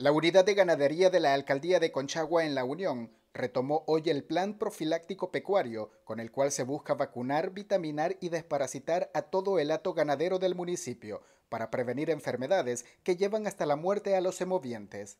La Unidad de Ganadería de la Alcaldía de Conchagua en La Unión retomó hoy el plan profiláctico pecuario con el cual se busca vacunar, vitaminar y desparasitar a todo el hato ganadero del municipio para prevenir enfermedades que llevan hasta la muerte a los semovientes.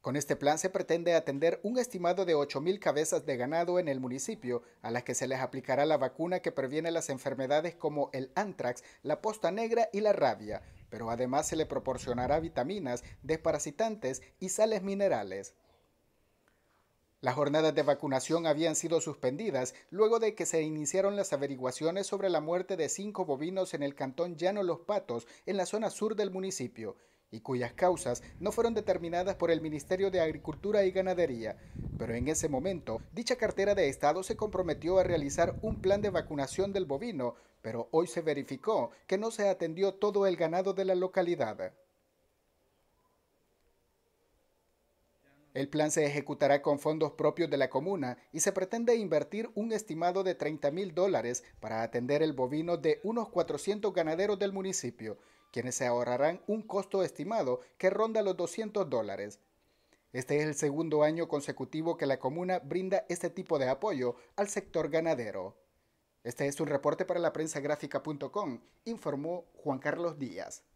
Con este plan se pretende atender un estimado de 8.000 cabezas de ganado en el municipio, a las que se les aplicará la vacuna que previene las enfermedades como el antrax, la posta negra y la rabia, pero además se le proporcionará vitaminas, desparasitantes y sales minerales. Las jornadas de vacunación habían sido suspendidas luego de que se iniciaron las averiguaciones sobre la muerte de cinco bovinos en el cantón Llano Los Patos, en la zona sur del municipio, y cuyas causas no fueron determinadas por el Ministerio de Agricultura y Ganadería, pero en ese momento dicha cartera de Estado se comprometió a realizar un plan de vacunación del bovino, pero hoy se verificó que no se atendió todo el ganado de la localidad. El plan se ejecutará con fondos propios de la comuna y se pretende invertir un estimado de 30 mil dólares para atender el bovino de unos 400 ganaderos del municipio quienes se ahorrarán un costo estimado que ronda los 200 dólares. Este es el segundo año consecutivo que la comuna brinda este tipo de apoyo al sector ganadero. Este es un reporte para la prensa informó Juan Carlos Díaz.